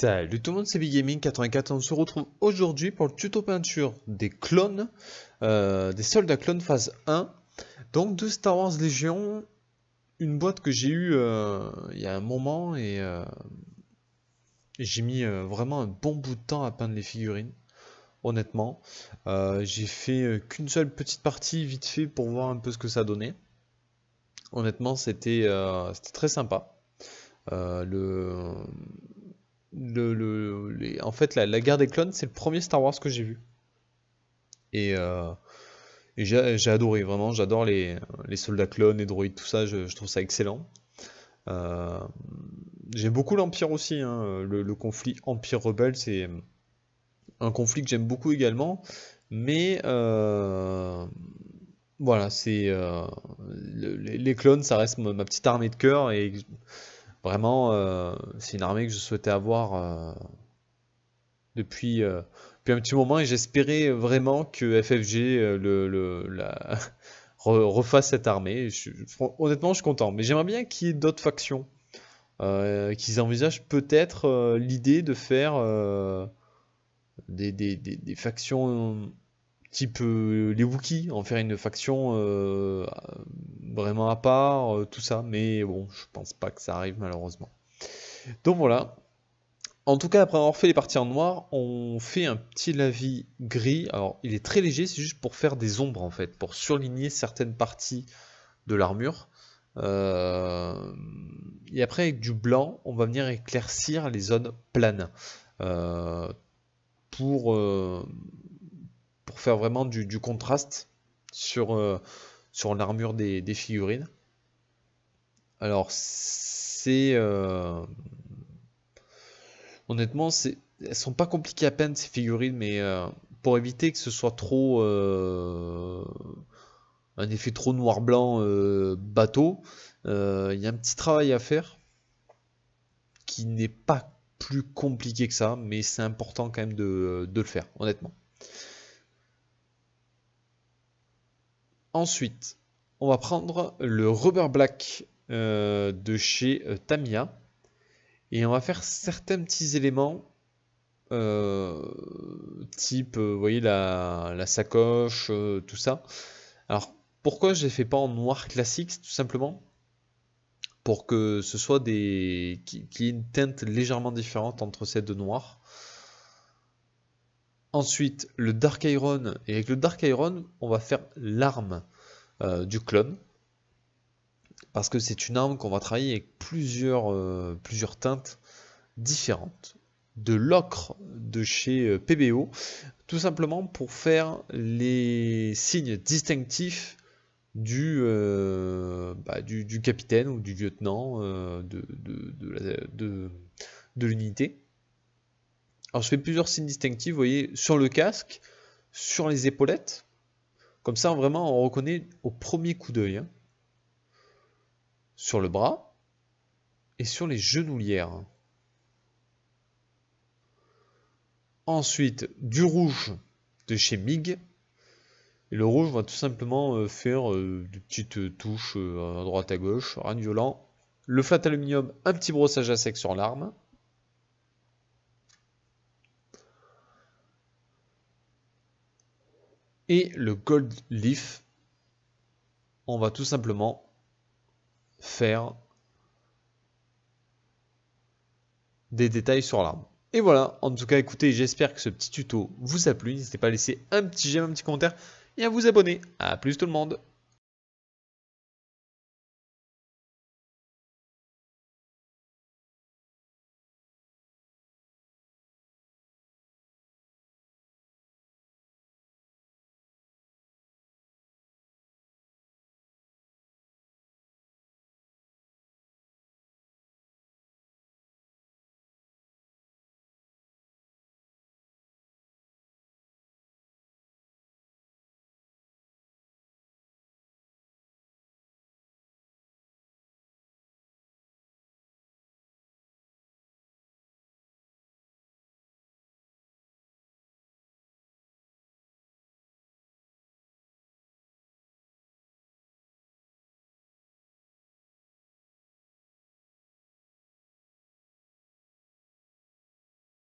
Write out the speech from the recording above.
Salut tout le monde, c'est Bigaming84, on se retrouve aujourd'hui pour le tuto peinture des clones, euh, des soldats clones phase 1, donc de Star Wars Légion, une boîte que j'ai eu euh, il y a un moment et euh, j'ai mis vraiment un bon bout de temps à peindre les figurines, honnêtement. j'ai fait qu'une seule petite partie vite fait pour voir un peu ce que ça donnait. Honnêtement c'était très sympa. le en fait, la, guerre des clones, c'est le premier Star Wars que j'ai vu. Et, euh, j'ai adoré, vraiment, j'adore les, soldats clones, les droïdes, tout ça, je, trouve ça excellent. Euh, j'aime beaucoup l'Empire aussi, hein, le, conflit Empire-Rebelle, c'est un conflit que j'aime beaucoup également, mais euh, voilà, c'est les, clones, ça reste ma, petite armée de cœur et Vraiment, euh, c'est une armée que je souhaitais avoir euh, euh, depuis, un petit moment et j'espérais vraiment que FFG le, refasse cette armée. honnêtement, je suis content, mais j'aimerais bien qu'il y ait d'autres factions. qu'ils envisagent peut-être l'idée de faire des, des, des, des, factions type les Wookiees, en faire une faction vraiment à part, euh, tout ça, mais bon, je pense pas que ça arrive malheureusement. Donc voilà. En tout cas, après avoir fait les parties en noir, on fait un petit lavis gris. Alors, il est très léger, c'est juste pour faire des ombres en fait, pour surligner certaines parties de l'armure. Euh, et après, avec du blanc, on va venir éclaircir les zones planes euh, pour, pour faire vraiment du contraste sur, sur l'armure des, figurines. Alors, c'est. Euh... Honnêtement, elles sont pas compliquées à peine ces figurines, mais euh, pour éviter que ce soit trop. Euh, un effet trop noir-blanc euh, bateau, il y a un petit travail à faire qui n'est pas plus compliqué que ça, mais c'est important quand même de le faire, honnêtement. Ensuite, on va prendre le Rubber Black euh, de chez euh, Tamiya. Et on va faire certains petits éléments, euh, type, vous voyez, la, sacoche, tout ça. Alors, pourquoi je ne les fais pas en noir classique, tout simplement Pour que ce soit des... qu'il y ait une teinte légèrement différente entre ces deux noirs. Ensuite, le Dark Iron. Et avec le Dark Iron, on va faire l'arme euh, du clone. Parce que c'est une arme qu'on va travailler avec plusieurs, euh, plusieurs teintes différentes. De l'ocre de chez euh, PBO. Tout simplement pour faire les signes distinctifs du, bah, du, capitaine ou du lieutenant de l'unité alors je fais plusieurs signes distinctifs, vous voyez, sur le casque, sur les épaulettes. Comme ça, vraiment, on reconnaît au premier coup d'œil. Hein. Sur le bras et sur les genoulières. Ensuite, du rouge de chez MIG. Et le rouge, va tout simplement euh, faire euh, des petites euh, touches à droite à gauche, rien de violent. Le flat aluminium, un petit brossage à sec sur l'arme. et le gold leaf, on va tout simplement faire des détails sur l'arbre. Et voilà, en tout cas écoutez, j'espère que ce petit tuto vous a plu. N'hésitez pas à laisser un petit j'aime, un petit commentaire et à vous abonner. A plus tout le monde